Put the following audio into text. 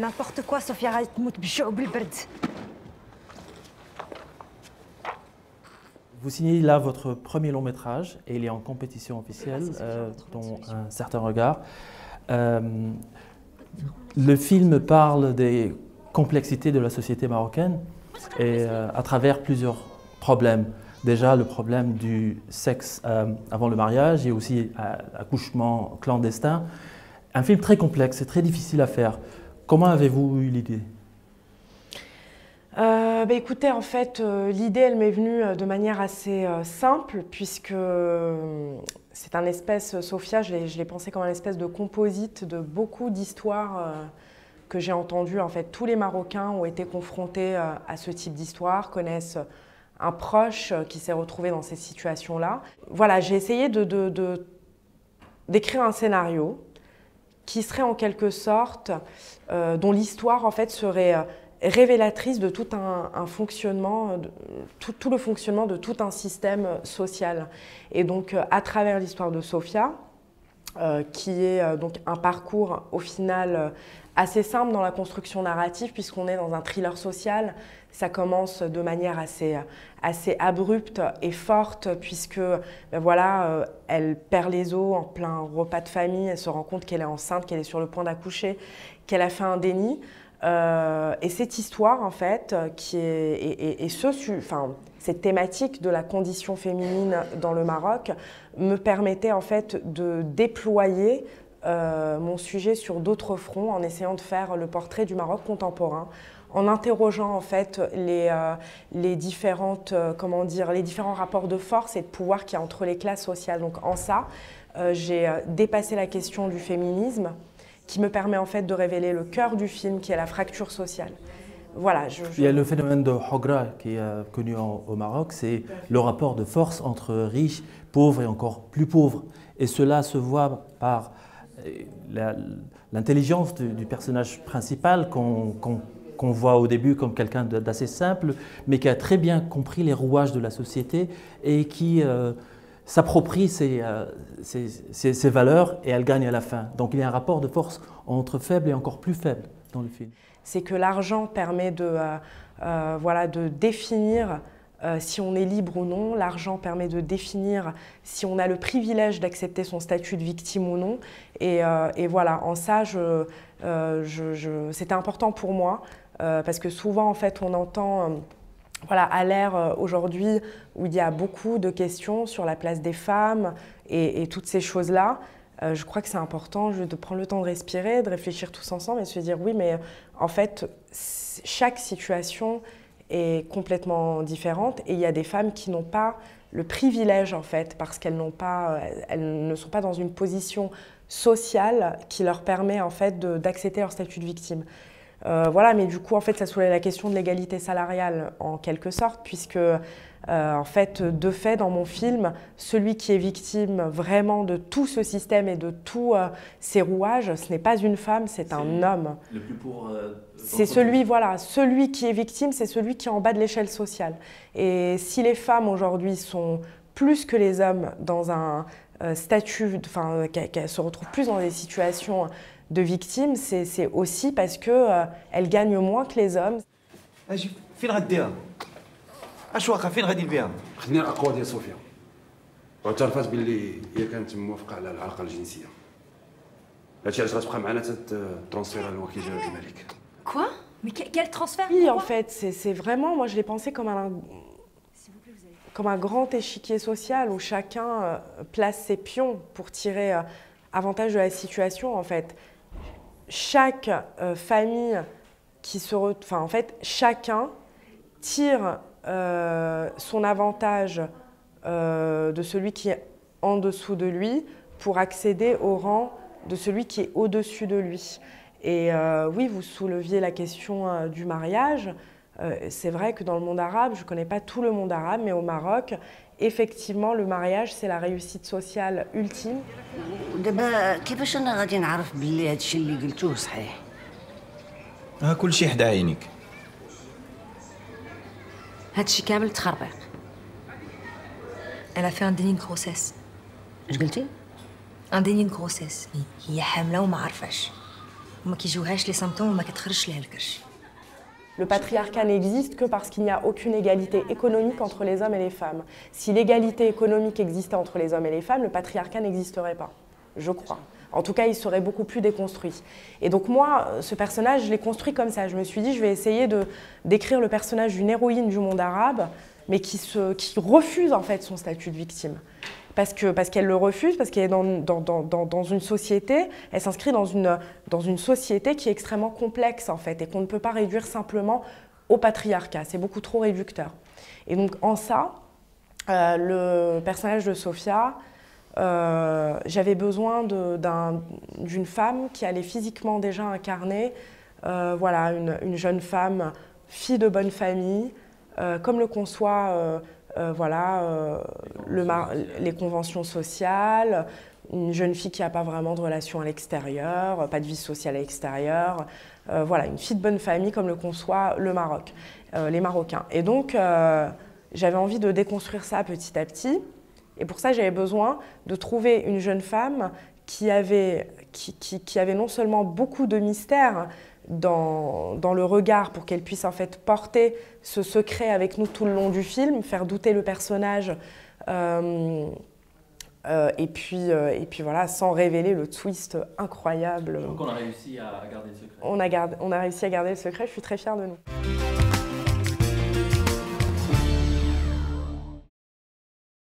n'importe quoi, Sofia Moutbichou bilberd. Vous signez là votre premier long métrage et il est en compétition officielle, ah, euh, dont un certain regard. Euh, le film parle des complexités de la société marocaine et euh, à travers plusieurs problèmes. Déjà le problème du sexe avant le mariage et aussi l'accouchement clandestin. Un film très complexe et très difficile à faire. Comment avez-vous eu l'idée euh, bah, écoutez, en fait, euh, l'idée, elle m'est venue euh, de manière assez simple, puisque c'est un espèce, Sophia, je l'ai pensé comme un espèce de composite de beaucoup d'histoires que j'ai entendues. En fait, tous les Marocains ont été confrontés à ce type d'histoire, connaissent un proche qui s'est retrouvé dans ces situations-là. Voilà, j'ai essayé d'écrire de, un scénario qui serait en quelque sorte, euh, dont l'histoire en fait serait euh, révélatrice de tout un, fonctionnement, euh, tout, le fonctionnement de tout un système social. Et donc à travers l'histoire de Sofia, euh, qui est euh, donc un parcours au final euh, assez simple dans la construction narrative puisqu'on est dans un thriller social. Ça commence de manière assez, assez abrupte et forte puisque ben voilà, elle perd les os en plein repas de famille, elle se rend compte qu'elle est enceinte, qu'elle est sur le point d'accoucher, qu'elle a fait un déni. et cette histoire en fait, qui est, et ce, enfin, cette thématique de la condition féminine dans le Maroc me permettait en fait de déployer euh, mon sujet sur d'autres fronts en essayant de faire le portrait du Maroc contemporain en interrogeant en fait les, euh, les différentes, euh, comment dire, les différents rapports de force et de pouvoir qu'il y a entre les classes sociales. Donc en ça, j'ai dépassé la question du féminisme qui me permet en fait de révéler le cœur du film qui est la fracture sociale je, Il y a le phénomène de Hogra qui est euh, connu au Maroc, c'est le rapport de force entre riches, pauvres et encore plus pauvres. Et cela se voit par euh, l'intelligence du, personnage principal qu'on voit au début comme quelqu'un d'assez simple, mais qui a très bien compris les rouages de la société et qui euh, s'approprie ses, valeurs et elle gagne à la fin. Donc il y a un rapport de force entre faible et encore plus faible dans le film. C'est que l'argent permet de, euh, euh, définir euh, si on est libre ou non. L'argent permet de définir si on a le privilège d'accepter son statut de victime ou non. Et, voilà, en ça, c'était important pour moi parce que souvent, en fait, on entend voilà, à l'ère aujourd'hui où il y a beaucoup de questions sur la place des femmes et toutes ces choses-là, euh, je crois que c'est important de prendre le temps de respirer, de réfléchir tous ensemble et de se dire oui, mais euh, en fait, chaque situation est complètement différente et il y a des femmes qui n'ont pas le privilège en fait parce qu'elles n'ont pas, euh, elles ne sont pas dans une position sociale qui leur permet en fait d'accepter leur statut de victime. voilà, mais du coup en fait ça soulève la question de l'égalité salariale en quelque sorte puisque euh, en fait, de fait, dans mon film, celui qui est victime vraiment de tout ce système et de tous ces euh, rouages, ce n'est pas une femme, c'est un homme. Euh, c'est celui, voilà, celui qui est victime, c'est celui qui est en bas de l'échelle sociale. Et si les femmes aujourd'hui sont plus que les hommes dans un statut, enfin, qu'elles se retrouvent plus dans des situations de victimes, c'est aussi parce qu'elles gagnent moins que les hommes. fais le Achoua, ce tu fait en réalité? J'ai signé un accord avec Sofia. Je t'en fais bien. Il y a eu une entente de mouvance sur la relation conjugale. La chose la plus première, c'est le transfert de l'unique héritier de Malik. Quoi? Mais quel transfert? Oui, en fait, c'est vraiment. Moi, je l'ai pensé comme un comme un grand échiquier social où chacun euh, place ses pions pour tirer euh, avantage de la situation. En fait, chaque euh, famille qui se. Enfin, en fait, chacun tire euh, son avantage euh, de celui qui est en dessous de lui pour accéder au rang de celui qui est au-dessus de lui. Et euh, oui, vous souleviez la question du mariage. c'est vrai que dans le monde arabe, je ne connais pas tout le monde arabe, mais au Maroc, effectivement, le mariage, c'est la réussite sociale ultime. Elle a fait un déni de grossesse. grossesse. Le patriarcat n'existe que parce qu'il n'y a aucune égalité économique entre les hommes et les femmes. Si l'égalité économique existait entre les hommes et les femmes, le patriarcat n'existerait pas, je crois. En tout cas, il serait beaucoup plus déconstruit. Et donc moi, ce personnage, je l'ai construit comme ça. Je me suis dit, je vais essayer de d'écrire le personnage d'une héroïne du monde arabe, mais qui, refuse en fait son statut de victime. Parce qu'elle parce qu'elle le refuse, parce qu'elle est dans, une société, elle s'inscrit dans une, société qui est extrêmement complexe en fait, et qu'on ne peut pas réduire simplement au patriarcat. C'est beaucoup trop réducteur. Et donc en ça, euh, le personnage de Sophia, euh, j'avais besoin d'une femme qui allait physiquement déjà incarner euh, voilà, une, jeune femme, fille de bonne famille, euh, comme le conçoit voilà, les, conventions les conventions sociales, une jeune fille qui n'a pas vraiment de relation à l'extérieur, pas de vie sociale à l'extérieur. voilà, une fille de bonne famille comme le conçoit le Maroc, les Marocains. Et donc, j'avais envie de déconstruire ça petit à petit. Et pour ça, j'avais besoin de trouver une jeune femme qui avait, qui, qui, avait non seulement beaucoup de mystères dans, dans le regard pour qu'elle puisse en fait porter ce secret avec nous tout le long du film, faire douter le personnage. Euh, euh, et, puis, euh, et puis voilà, sans révéler le twist incroyable. Donc on a réussi à garder le secret. On a, on a réussi à garder le secret, je suis très fière de nous.